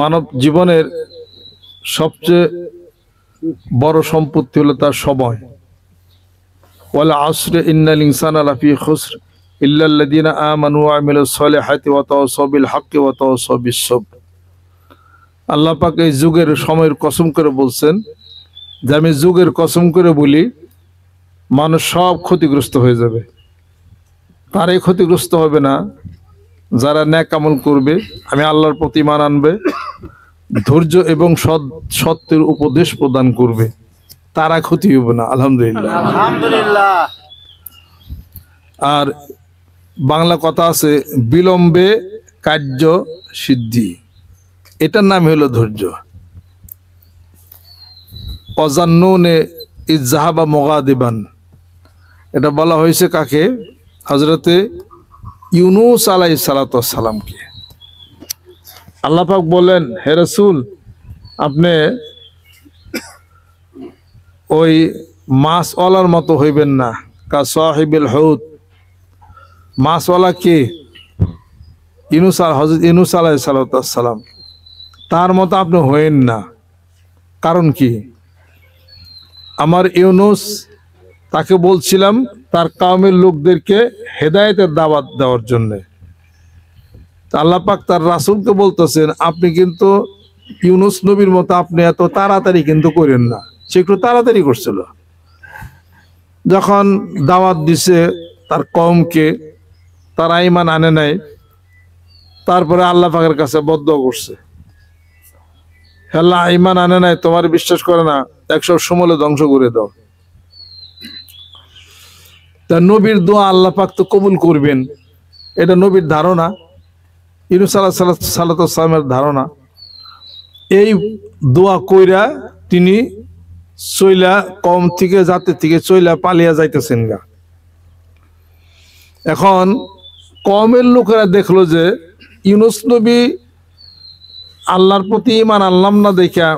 মানব জীবনের সবচেয়ে বড় সম্পত্তি হলো তার সময় আসরে ইন্নাল ইনসান আলাফি খুসর এই যুগের সময়ের কসম করে বলছেন যে আমি যুগের কসম করে বলি মানুষ সব ক্ষতিগ্রস্ত হয়ে যাবে তারাই ক্ষতিগ্রস্ত হবে না যারা ন্যাক আমল করবে আমি আল্লাহর প্রতি মান আনবে ধৈর্য এবং সৎ সত্যের উপদেশ প্রদান করবে তারা ক্ষতি হবে না আলহামদুলিল্লাহ আর বাংলা কথা আছে বিলম্বে কার্য সিদ্ধি এটার নাম হলো ধৈর্য অজান্নে ইজাহাবা মোগাদিবান এটা বলা হয়েছে কাকে হজরতে ইউনুস আলাই সালাতামকে আল্লাপাক বললেন হে রসুল আপনি ওই মাছওয়ালার মতো হইবেন না কা সাহেবিল হৌদ মাছওয়ালা কে ইনুস আল হজরত ইনুস আলাই সালাতাম তার মতো আপনি হইন না কারণ কি আমার ইউনুস তাকে বলছিলাম তার কামের লোকদেরকে হেদায়তের দাওয়াত দেওয়ার জন্যে আল্লাপাক তার রাসুলকে বলতেছেন আপনি কিন্তু ইউনুস নবীর মতো আপনি এত তাড়াতাড়ি কিন্তু করেন না সে একটু তাড়াতাড়ি করছিল যখন দাওয়াত দিছে তার কমকে তার আইমান আনে নাই তারপরে আল্লাহ পাকের কাছে বদ্ধ করছে হেল্লা ইমান আনে নাই তোমার বিশ্বাস করে না একসব সমলে ধ্বংস করে দাও তা নবীর দোয়া আল্লাহ পাক তো কবুল করবেন এটা নবীর ধারণা ইনুস আল্লাহ সাল্লাহ ধারণা এই দোয়া কইরা তিনি চইলা কম থেকে জাতে থেকে চইলা পালিয়া যাইতেছেন গা এখন কমের লোকেরা দেখলো যে ইউনুস নবী আল্লাহর প্রতি ইমান আল্লাম না দেখা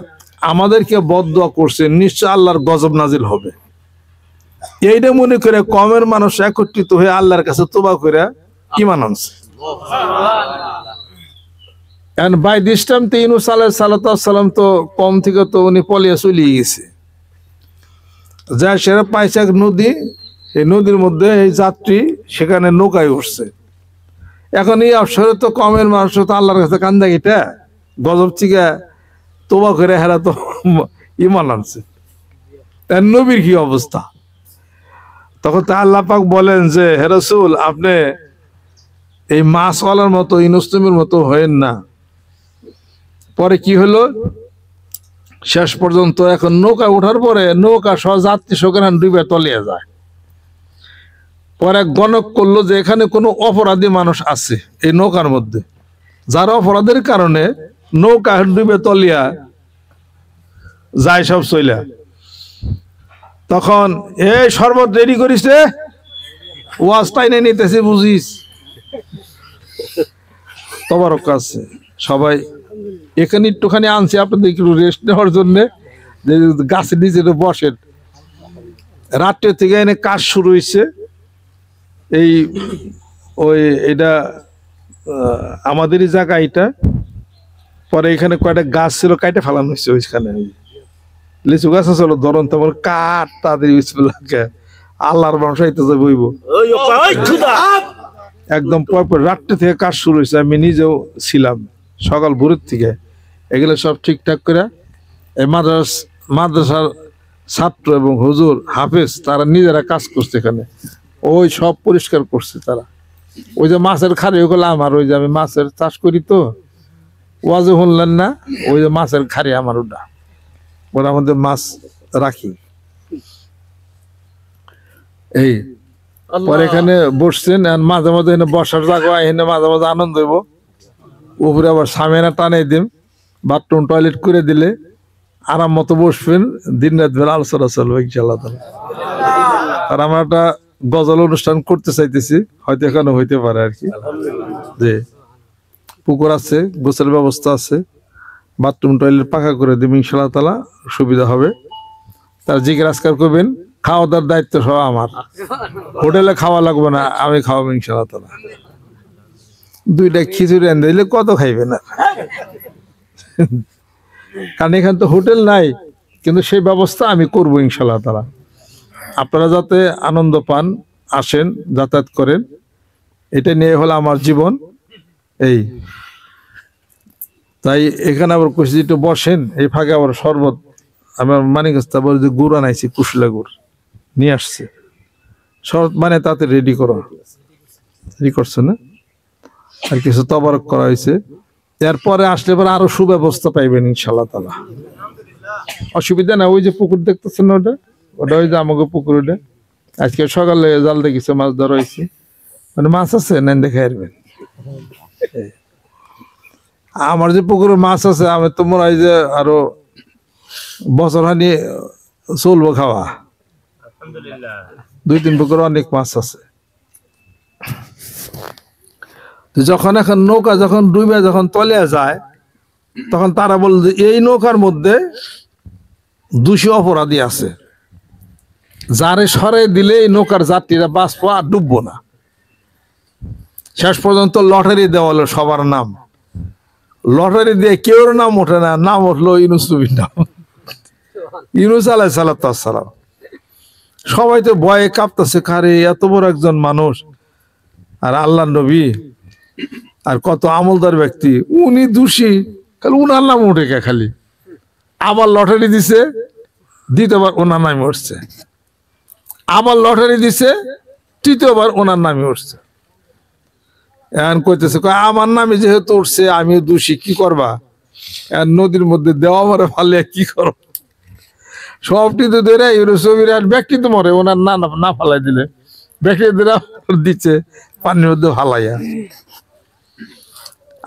আমাদেরকে বদ দোয়া করছে নিশ্চয় আল্লাহর গজব নাজিল হবে এইটা মনে করে কমের মানুষ একত্রিত হয়ে আল্লাহর কাছে তোবা করে ইমান আনছে কম থেকে উনি পলিয়া চলিয়ে গেছে নদীর মধ্যে এই যাত্রী সেখানে নৌকায় উঠছে এখন তো কমের মানুষ তো আল্লাহর কাছে কান্দাগিটা গজব চিকা তোবা করে হেরা তো ইমান আনছে নবীর কি অবস্থা তখন তা পাক বলেন যে হেরসুল আপনি এই মাসওয়ালার মতো ইনুস্তমের মতো হয়েন না পরে কি হলো শেষ পর্যন্ত এখন নৌকা উঠার পরে নৌকা সহ যাত্রী সেখানে ডুবে তলিয়ে যায় পরে গণক করলো যে এখানে কোনো অপরাধী মানুষ আছে এই নৌকার মধ্যে যার অপরাধের কারণে নৌকা ডুবে তলিয়া যায় সব চলিয়া তখন এই শরবত রেডি করিস রে ওয়াজটাই নেই নিতেছি বুঝিস তোমার কাছে সবাই এখানে একটুখানি আনছি আপনাদের একটু রেস্ট নেওয়ার জন্যে গাছের নিচে বসেন রাত্রে থেকে এনে কাজ শুরু হয়েছে এই ওই এটা আমাদেরই জায়গা এটা পরে এখানে কয়টা গাছ ছিল কাইটে ফেলানো হয়েছে ওইখানে লিচু গাছ আছে ধরুন তেমন কাঠ তাদের বিসমিল্লাহকে আল্লাহর মানুষ যে বইব একদম পরপর রাত্রে থেকে কাজ শুরু হয়েছে আমি নিজেও ছিলাম সকাল ভোরের থেকে এগুলো সব ঠিকঠাক করে এই মাদ্রাস মাদ্রাসার ছাত্র এবং হুজুর হাফেজ তারা নিজেরা কাজ করছে এখানে ওই সব পরিষ্কার করছে তারা ওই যে মাছের খাড়ি ওগুলো আমার ওই যে আমি মাছের চাষ করি তো ওয়াজে শুনলেন না ওই যে মাছের খাড়ি আমার ওটা ওরা আমাদের মাছ রাখি এই পরে এখানে বসছেন মাঝে মাঝে বসার জায়গা এখানে মাঝে মাঝে আনন্দ হইব উপরে আবার সামেনা টানে দিম বাথরুম টয়লেট করে দিলে আরাম মতো বসবেন দিন রাত বেলা আলোচনা চলবে ইনশাল্লাহ আর আমরা একটা গজল অনুষ্ঠান করতে চাইতেছি হয়তো এখানে হইতে পারে আর কি যে পুকুর আছে গোসলের ব্যবস্থা আছে বাথরুম টয়লেট পাকা করে দেবে ইনশাল্লাহ তালা সুবিধা হবে তার জিজ্ঞেস রাজকার করবেন খাওয়া দাওয়ার দায়িত্ব সব আমার হোটেলে খাওয়া লাগবে না আমি খাওয়াবো ইনশাল্লাহ তালা দুইটা খিচুড়ি এনে দিলে কত খাইবে না কারণ এখানে তো হোটেল নাই কিন্তু সেই ব্যবস্থা আমি করব ইনশাল্লাহ তালা আপনারা যাতে আনন্দ পান আসেন যাতায়াত করেন এটা নিয়ে হলো আমার জীবন এই তাই এখানে আবার কুশি একটু বসেন এই ফাঁকে আবার শরবত আমার মানিকাস্তা বলে যে গুড় আনাইছি কুশলা গুড় নিয়ে আসছে শরবত মানে তাতে রেডি করা রেডি করছে না আর কিছু তবারক করা হয়েছে এরপরে আসলে পরে আরো সুব্যবস্থা পাইবেন ইনশাল্লাহ তালা অসুবিধা না ওই যে পুকুর দেখতেছেন ওটা ওটা ওই যে আমাকে পুকুর ওটা আজকে সকালে জাল দেখেছে মাছ ধরা হয়েছে মানে মাছ আছে নেন দেখে আসবেন আমার যে পুকুরে মাছ আছে আমি তো মনে হয় যে আরো বছর হানি চলবো খাওয়া দুই তিন পুকুরে অনেক মাছ আছে যখন এখন নৌকা যখন ডুবে যখন তলে যায় তখন তারা বল যে এই নৌকার মধ্যে দুশো অপরাধী আছে যারে সরে দিলে এই নৌকার যাত্রীরা বাঁচবো আর ডুববো না শেষ পর্যন্ত লটারি দেওয়া হলো সবার নাম লটারি দিয়ে কেউ নাম ওঠে না নাম উঠলো ইউনুস নবীর নাম ইউনুস আলাই সালাতাম সবাই তো ভয়ে কাঁপতেছে কারে এত বড় একজন মানুষ আর আল্লাহ নবী আর কত আমলদার ব্যক্তি উনি দোষী খালি উনার নাম উঠে গে খালি আবার লটারি দিছে দ্বিতীয়বার ওনার নামে উঠছে আবার লটারি দিছে তৃতীয়বার ওনার নামে উঠছে এখন কইতেছে আমার নামে যেহেতু উঠছে আমি দোষী কি করবা নদীর মধ্যে দেওয়া মরে ফালে কি করো সবটি তো ধরে ইউরোসবির আর ব্যক্তি তো মরে ওনার না না ফালাই দিলে ব্যক্তি ধরে দিচ্ছে পানির মধ্যে ফালাইয়া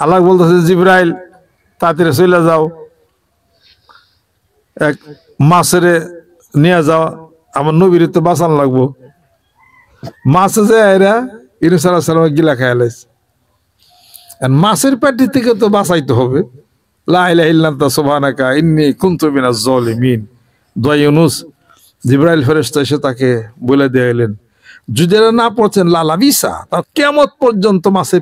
আল্লাহ বলতেছে জিব্রাইল তাড়াতাড়ি চলে যাও এক মাছেরে নিয়ে যাও আমার নবীর তো বাঁচান লাগবো মাছ যে এরা ইরুসাল্লাহ সাল্লাম গিলা খাইয়া লাইছে মাছের পেটি থেকে তো বাঁচাইতে হবে এসে তাকে বলে না পড়ছেন তা পর্যন্ত মাছের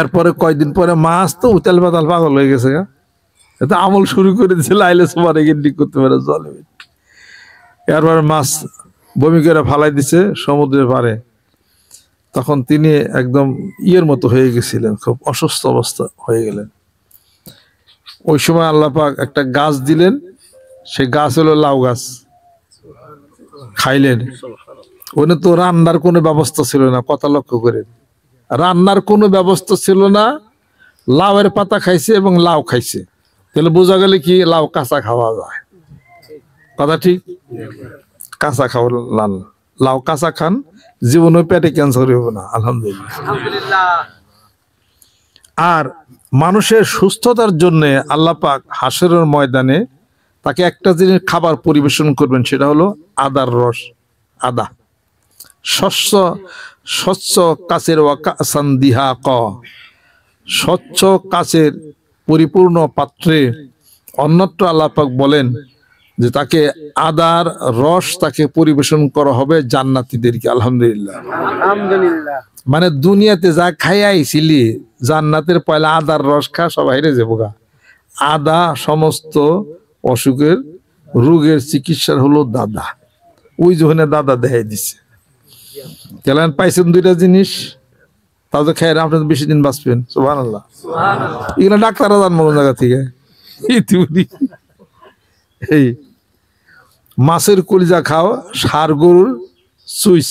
এরপরে কয়দিন পরে মাছ তো উতাল বাতাল পাগল হয়ে গেছে হ্যাঁ? এটা আমল শুরু করে দিয়েছে লাইলে সোমারে গিন্ডি করতে পারে জলে এরপরে মাছ বমি করে ফালাই দিছে সমুদ্রের পাড়ে তখন তিনি একদম ইয়ের মতো হয়ে গেছিলেন খুব অসুস্থ অবস্থা হয়ে গেলেন ওই সময় আল্লাপাক একটা গাছ দিলেন সে গাছ হলো লাউ গাছ খাইলেন ওখানে তো রান্নার কোনো ব্যবস্থা ছিল না কথা লক্ষ্য করেন রান্নার কোনো ব্যবস্থা ছিল না লাউয়ের পাতা খাইছে এবং লাউ খাইছে তাহলে বোঝা গেলে কি লাউ কাঁচা খাওয়া যায় কথা ঠিক কাঁচা খাওয়া লাল লাউ কাঁচা খান জীবনে পেটে ক্যান্সার হবে না আলহামদুলিল্লাহ আর মানুষের সুস্থতার জন্য আল্লাহ পাক ময়দানে তাকে একটা জিনিস খাবার পরিবেশন করবেন সেটা হলো আদার রস আদা স্বচ্ছ স্বচ্ছ কাছের ওয়াকাসান দিহা ক স্বচ্ছ কাছের পরিপূর্ণ পাত্রে অন্যত্র আল্লাপাক বলেন যে তাকে আদার রস তাকে পরিবেশন করা হবে জান্নাতিদেরকে আলহামদুলিল্লাহ মানে দুনিয়াতে যা খাই আইছিলি জান্নাতের পয়লা আদার রস খা সবাই রে গা আদা সমস্ত অসুখের রোগের চিকিৎসার হলো দাদা ওই জন্য দাদা দেখাই দিছে কেলেন পাইছেন দুইটা জিনিস তাদের খাই আপনার বেশি দিন বাঁচবেন সোহান আল্লাহ এগুলো ডাক্তাররা জানবো জায়গা থেকে এই মাছের কলিজা খাও সার গরুর সুইচ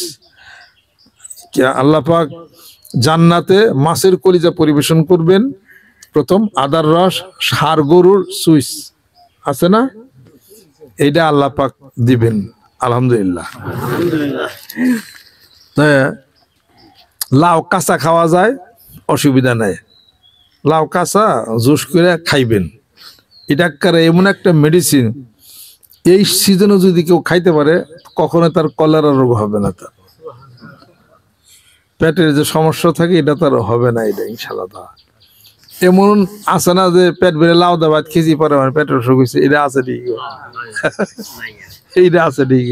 আল্লাপাক জান্নাতে মাছের কলিজা পরিবেশন করবেন প্রথম আদার রস সার গরুর সুইচ আছে না এটা আল্লাপাক দিবেন আলহামদুলিল্লাহ লাউ কাঁচা খাওয়া যায় অসুবিধা নাই লাউ কাঁচা জুস করে খাইবেন এটা এমন একটা মেডিসিন এই সিজনে যদি কেউ খাইতে পারে কখনো তার কলেরা রোগ হবে না তার পেটের যে সমস্যা থাকে এটা তার হবে না এটা ইনশাল্লাহ তা এমন আছে না যে পেট বেড়ে লাউ দা ভাত পরে মানে পেটের অসুখ হয়েছে এটা আছে ঠিক এইটা আছে ঠিক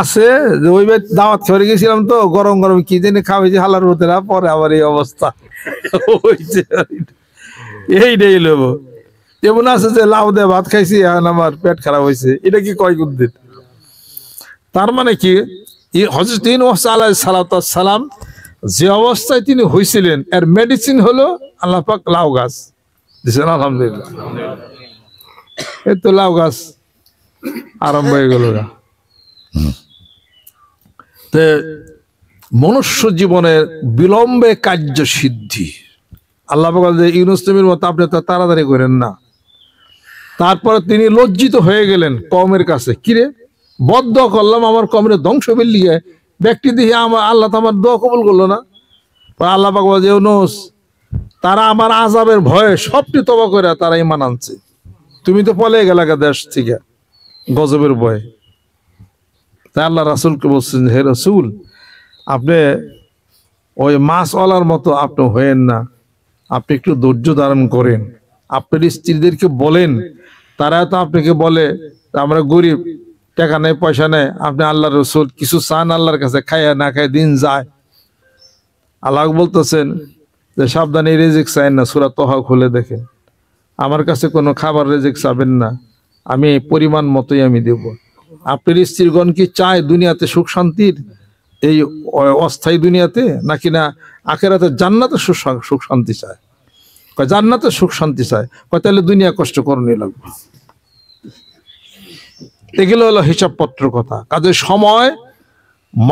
আছে যে ওই দাওয়াত খেয়ে গেছিলাম তো গরম গরম কি জানি যে হালার না পরে আবার এই অবস্থা হয়েছে এইটাই লোবো এমন আছে যে লাউ দিয়ে ভাত খাইছি এখন আমার পেট খারাপ হয়েছে এটা কি কয় কুদ্দিন তার মানে কি হজরতিন ওসা আলাহ সালাম যে অবস্থায় তিনি হয়েছিলেন এর মেডিসিন হলো আল্লাপাক লাউ গাছ দিচ্ছেন আলহামদুলিল্লাহ এই তো লাউ গাছ আরম্ভ হয়ে গেল তে মনুষ্য জীবনের বিলম্বে কার্য সিদ্ধি আল্লাহ ইউনুস্তমির মতো আপনি তো তাড়াতাড়ি করেন না তারপরে তিনি লজ্জিত হয়ে গেলেন কমের কাছে কিরে বদ্ধ করলাম আমার কমের ধ্বংস বেলিয়ে ব্যক্তি দিয়ে আমার আল্লাহ তো আমার দোয়া কবল করলো না আল্লাহ বাবা যে নোস তারা আমার আজাবের ভয়ে সবটি তবা করে তারা ইমান আনছে তুমি তো পলে গেলাকা দেশ থেকে গজবের ভয়ে তাই আল্লাহ রাসুলকে বলছেন হে রসুল আপনি ওই মাছওয়ালার মতো আপনি হয়েন না আপনি একটু ধৈর্য ধারণ করেন আপনার স্ত্রীদেরকে বলেন তারা তো আপনাকে বলে আমরা গরিব টাকা নেই পয়সা নেই আপনি আল্লাহ রসুল কিছু চান আল্লাহর কাছে খাইয়া না খায় দিন যায় আল্লাহ বলতেছেন যে সাবধানে রেজিক চাইন না সুরা তহা খুলে দেখেন আমার কাছে কোনো খাবার রেজিক চাবেন না আমি পরিমাণ মতোই আমি দেব আপনার স্ত্রীগণ কি চায় দুনিয়াতে সুখ শান্তির এই অস্থায়ী দুনিয়াতে নাকি না আখেরাতে জান্নাতে সুখ শান্তি চায় কয় জান্নাতে সুখ শান্তি চায় কয় তাহলে দুনিয়া কষ্ট করণীয় লাগবে এগুলো হলো হিসাবপত্র কথা কাজে সময়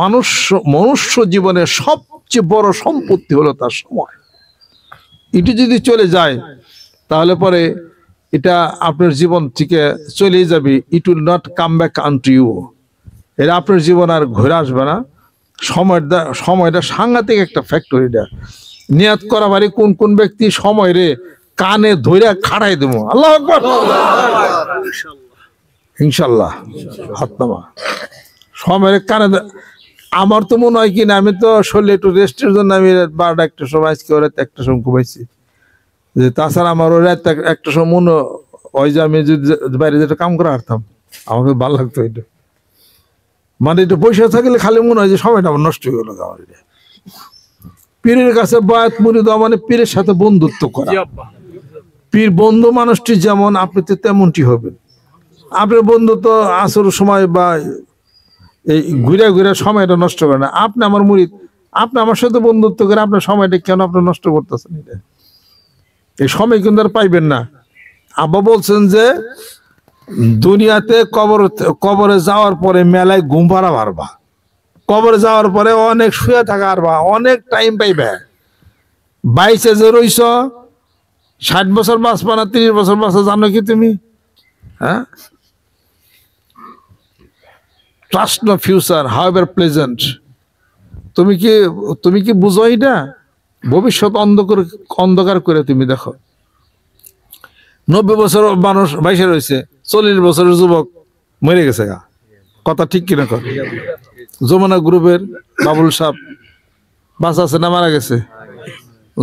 মানুষ মনুষ্য জীবনের সবচেয়ে বড় সম্পত্তি হলো তার সময় এটি যদি চলে যায় তাহলে পরে এটা আপনার জীবন থেকে চলে যাবে it will not come back unto you এটা আপনার জীবন আর ঘুরে আসবে না সময়টা সময়টা সাংঘাতিক একটা ফ্যাক্টরিটা এটা নিয়াত করা বাড়ি কোন কোন ব্যক্তি সময় রে কানে ধরে খাড়াই দেবো আল্লাহ ইনশাল্লাহ হতনামা সময় কানে আমার তো মনে হয় কি না আমি তো শরীর একটু রেস্টের জন্য আমি বারোটা একটা সময় আজকে রাত একটা সময় ঘুমাইছি যে তাছাড়া আমার ওই রাত একটা সময় মনে হয় যে আমি যদি বাইরে যেটা কাম করে হারতাম আমাকে ভালো লাগতো এটা মানে একটু পয়সা থাকলে খালি মনে হয় যে সময়টা আমার নষ্ট হয়ে গেলো আমার এটা পীরের কাছে বায়াত মুড়ি দেওয়া মানে পীরের সাথে বন্ধুত্ব করা পীর বন্ধু মানুষটি যেমন আপনি তো তেমনটি হবেন আপনার বন্ধু তো আসর সময় বা এই ঘুরে ঘুরে সময়টা নষ্ট করে না আপনি আমার মুড়ি আপনি আমার সাথে বন্ধুত্ব করে আপনার সময়টা কেন আপনি নষ্ট করতেছেন এটা এই সময় কিন্তু আর পাইবেন না আব্বা বলছেন যে দুনিয়াতে কবর কবরে যাওয়ার পরে মেলায় ঘুম ভাড়া ভাড়বা কবরে যাওয়ার পরে অনেক শুয়ে থাকা আর বা অনেক টাইম পাইবে বাইশে যে রইছ ষাট বছর বাঁচবা না তিরিশ বছর বাঁচা জানো কি তুমি হ্যাঁ trust no future however pleasant তুমি কি তুমি কি বুঝো এটা ভবিষ্যৎ অন্ধকার অন্ধকার করে তুমি দেখো নব্বই বছর মানুষ বাইশে রয়েছে চল্লিশ বছরের যুবক মরে গেছে গা কথা ঠিক কিনা কথা যমুনা গ্রুপের বাবুল সাহ বাস আছে না মারা গেছে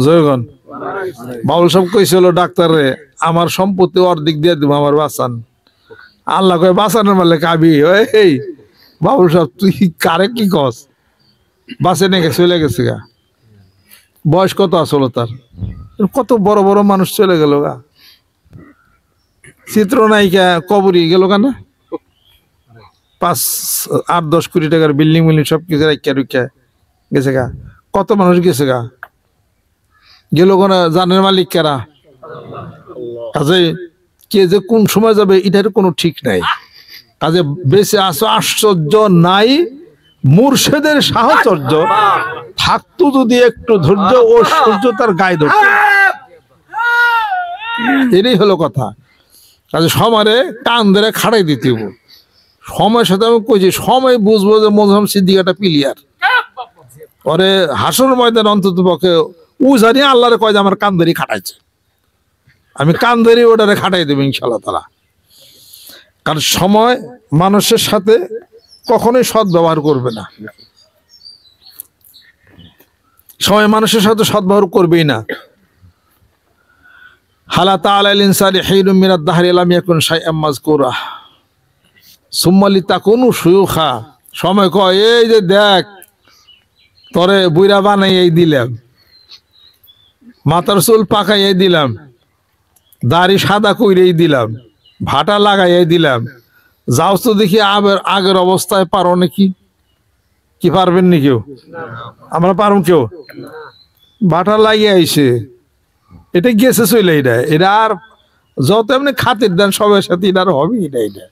জয়গণ বাবুল সাহ কইছিল ডাক্তারে আমার সম্পত্তি অর্ধেক দিয়ে দিব আমার বাসান আল্লাহ কয়ে বাসানের মালে কাবি এই বাবুল সাহ তুই কারে কি কস বাসে নেকে চলে গেছে গা বয়স কত আসলো তার কত বড় বড় মানুষ চলে গেল গা চিত্রনায়িকা কবরি গেল কেনা পাঁচ আট দশ কোটি টাকার বিল্ডিং বিল্ডিং সব কিছু রাখিয়া রুখিয়া গেছে গা কত মানুষ গেছে গা গেল কোন জানের মালিক কারা কাজে কে যে কোন সময় যাবে এটার কোনো ঠিক নাই কাজে বেঁচে আসো আশ্চর্য নাই মুর্শেদের সাহচর্য থাকতো যদি একটু ধৈর্য ও সূর্য তার গায়ে ধরত এটাই হলো কথা কাজে সমারে কান ধরে খাড়াই দিতে সময়ের সাথে আমি কইছি সময় বুঝবো যে মোজাম সিদ্দিক একটা প্লেয়ার পরে হাসুর ময়দান অন্তত পক্ষে উ জানি আল্লাহরে কয় যে আমার কান্দারি খাটাইছে আমি কান্দারি ওটারে খাটাই দেবো ইনশাল্লাহ তারা কারণ সময় মানুষের সাথে কখনোই সদ ব্যবহার করবে না সময় মানুষের সাথে সদ ব্যবহার করবেই না হালা তাল ইনসানি হেইরুমিনাদ দাহারি আলামিয়াকুন সাই আম্মাজ কোরা সুম্মালি তা কোনো সুখা সময় কয় এই যে দেখ তরে বুইরা এই দিলাম মাথার চুল এই দিলাম দাড়ি সাদা কইরেই দিলাম ভাটা লাগাইয়াই দিলাম যাও তো দেখি আবার আগের অবস্থায় পারো নাকি কি পারবেন নি কেউ আমরা পারো কেউ ভাটা লাগিয়ে আইসে এটা গেছে চলে এটা এটা আর যত এমনি খাতির দেন সবাই সাথে এটা আর হবে এটা এটা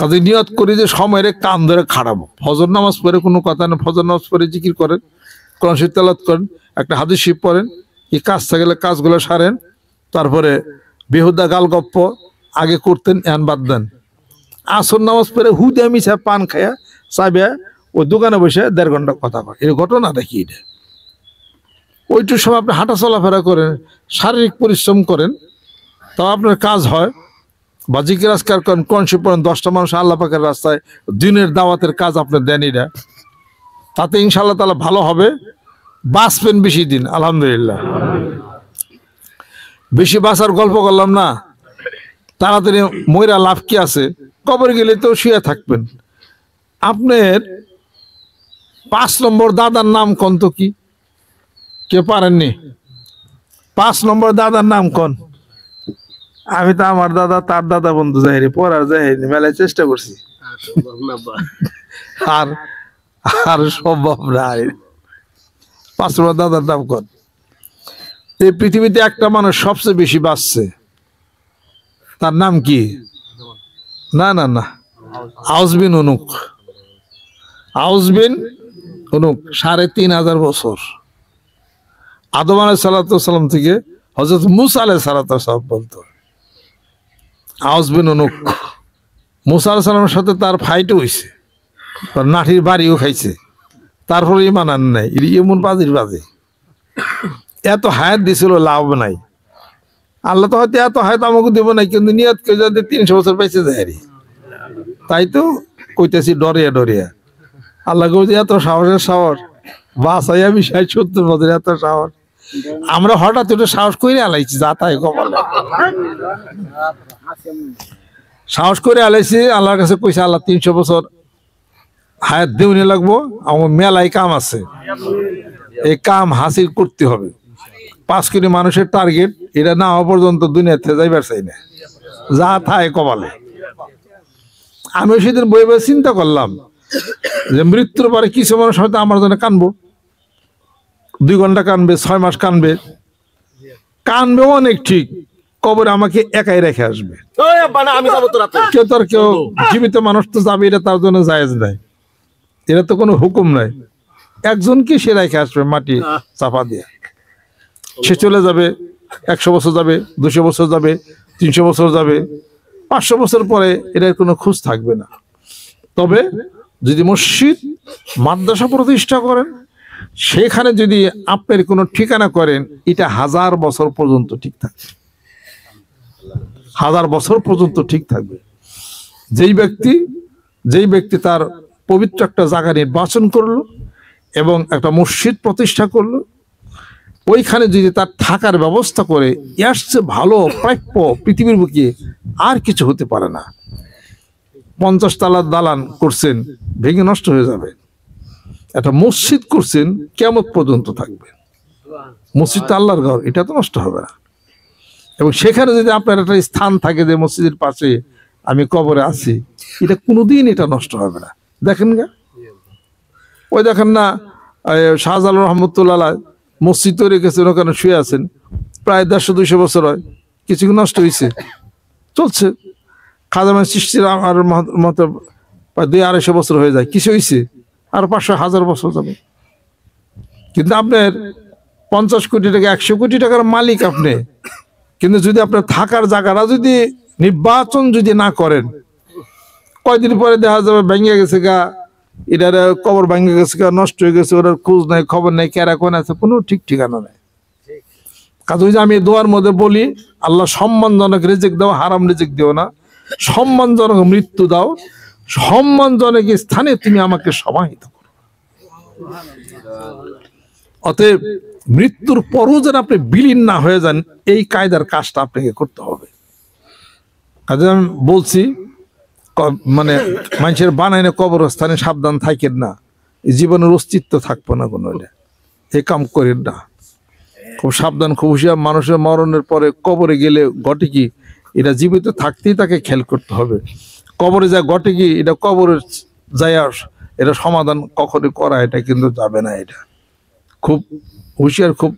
কাজে নিয়ত করি যে সময়ের কান ধরে খাড়াবো ফজর নামাজ পরে কোনো কথা না ফজর নামাজ পরে জিকির করেন কোরআন শিব তালাত করেন একটা হাদিস শিব পড়েন এই কাজ থাকলে কাজগুলো সারেন তারপরে বেহুদা গাল গপ্প আগে করতেন এন বাদ দেন আসর নামাজ পড়ে হুদে মিছা পান খায়া চাবিয়া ওই দোকানে বসে দেড় ঘন্টা কথা কয় এর ঘটনা দেখি এটা ওইটুর সময় আপনি হাঁটা চলাফেরা করেন শারীরিক পরিশ্রম করেন তাও আপনার কাজ হয় বা জিকির আজকার করেন সে পড়েন দশটা মানুষ আল্লাহ পাকের রাস্তায় দিনের দাওয়াতের কাজ আপনার দেন এটা তাতে ইনশাল্লাহ তালা ভালো হবে বাঁচবেন বেশি দিন আলহামদুলিল্লাহ বেশি বাঁচার গল্প করলাম না তাড়াতাড়ি ময়রা লাভ কি আছে কবর গেলে তো শুয়ে থাকবেন আপনার পাঁচ নম্বর দাদার নাম কন তো কি কে পারেননি পাঁচ নম্বর দাদার নাম কন আমি তো আমার দাদা তার দাদা বন্ধু যাইনি পড়ার যাইনি মেলায় চেষ্টা করছি আচ্ছা, আর আর সম্ভব না পাঁচ দাদার দাম কত এই পৃথিবীতে একটা মানুষ সবচেয়ে বেশি বাঁচছে তার নাম কি না না না আউসবিন অনুক আউসবিন অনুক সাড়ে তিন হাজার বছর আদম আলাই সাল্লাম থেকে হজরত মুসা আলাই সাল্লাম বলতো আউসবিন অনুক মুসা আলাইসাল্লামের সাথে তার ফাইটও হয়েছে তার নাঠির বাড়িও খাইছে তারপরে ইমান আন নাই ইমন বাজির বাজে এত হায়াত দিছিল লাভ নাই আল্লাহ তো হয়তো এত হায়াত আমাকে দেবো নাই কিন্তু নিয়ত কেউ যাতে তিনশো বছর পাইছে যায় তাই তো কইতেছি ডরিয়া ডরিয়া আল্লাহ কে এত সাহসের সাহস বাসায় আমি ষাট সত্তর বছর এত সাহস আমরা হঠাৎ একটু সাহস করে আলাইছি যাতায় কপালে সাহস করে আলাইছি আল্লাহর কাছে কইছে আল্লাহ তিনশো বছর হায়াত দেউনি লাগবো আমার মেলায় কাম আছে এই কাম হাসিল করতে হবে পাঁচ কোটি মানুষের টার্গেট এটা না হওয়া পর্যন্ত দুনিয়াতে যাইবার চাই না যা থায় কপালে আমি সেদিন বই বই চিন্তা করলাম যে মৃত্যুর পরে কিছু মানুষ হয়তো আমার জন্য কানবো দুই ঘন্টা কানবে ছয় মাস কানবে কানবে অনেক ঠিক কবর আমাকে একাই রেখে আসবে কেউ তোর কেউ জীবিত মানুষ তো যাবে এটা তার জন্য জায়েজ নাই এটা তো কোনো হুকুম নাই একজনকে সে রেখে আসবে মাটি চাপা দিয়ে সে চলে যাবে একশো বছর যাবে দুশো বছর যাবে তিনশো বছর যাবে পাঁচশো বছর পরে এটার কোনো খোঁজ থাকবে না তবে যদি মসজিদ মাদ্রাসা প্রতিষ্ঠা করেন সেখানে যদি আপনার কোনো ঠিকানা করেন এটা হাজার বছর পর্যন্ত ঠিক থাকবে হাজার বছর পর্যন্ত ঠিক থাকবে যেই ব্যক্তি যেই ব্যক্তি তার পবিত্র একটা জায়গা নির্বাচন করলো এবং একটা মসজিদ প্রতিষ্ঠা করলো ওইখানে যদি তার থাকার ব্যবস্থা করে এর চেয়ে ভালো প্রাপ্য পৃথিবীর বুকে আর কিছু হতে পারে না পঞ্চাশ তালার দালান করছেন ভেঙে নষ্ট হয়ে যাবে একটা মসজিদ করছেন কেমন পর্যন্ত থাকবে মসজিদ তো আল্লাহর ঘর এটা তো নষ্ট হবে না এবং সেখানে যদি আপনার একটা স্থান থাকে যে মসজিদের পাশে আমি কবরে আছি এটা কোনোদিন এটা নষ্ট হবে না দেখেন গা ওই দেখেন না শাহজাল রহমতুল্লাহ মসজিদ তৈরি গেছেন ওখানে শুয়ে আছেন প্রায় দেড়শো দুইশো বছর হয় কিছু নষ্ট হয়েছে চলছে খাজামান সৃষ্টির আর মত প্রায় দুই আড়াইশো বছর হয়ে যায় কিছু হয়েছে আর পাঁচশো হাজার বছর যাবে কিন্তু আপনার পঞ্চাশ কোটি টাকা একশো কোটি টাকার মালিক আপনি কিন্তু যদি আপনার থাকার জায়গাটা যদি নির্বাচন যদি না করেন কয়দিন পরে দেখা যাবে ভেঙে গেছে গা এটার কবর ভেঙে গেছে গা নষ্ট হয়ে গেছে ওটার খোঁজ নাই খবর নেই কেরা কোন আছে কোনো ঠিক ঠিকানা নেই কাজ ওই যে আমি দোয়ার মধ্যে বলি আল্লাহ সম্মানজনক রেজেক দাও হারাম রেজেক দিও না সম্মানজনক মৃত্যু দাও সম্মানজনক স্থানে তুমি আমাকে সমাহিত করো অতএব মৃত্যুর পরও যেন আপনি বিলীন না হয়ে যান এই কায়দার কাজটা আপনাকে করতে হবে কাজে আমি বলছি মানে মানুষের বানাইনে কবরস্থানে সাবধান থাকেন না জীবনের অস্তিত্ব থাকবো না কোনো এ কাম করেন না খুব সাবধান খুব হুশিয়ার মানুষের মরণের পরে কবরে গেলে ঘটে কি এটা জীবিত থাকতেই তাকে খেয়াল করতে হবে কবরে যা ঘটে কি এটা কবরের যায়া এটা সমাধান কখনই করা এটা কিন্তু যাবে না এটা খুব হুঁশিয়ার খুব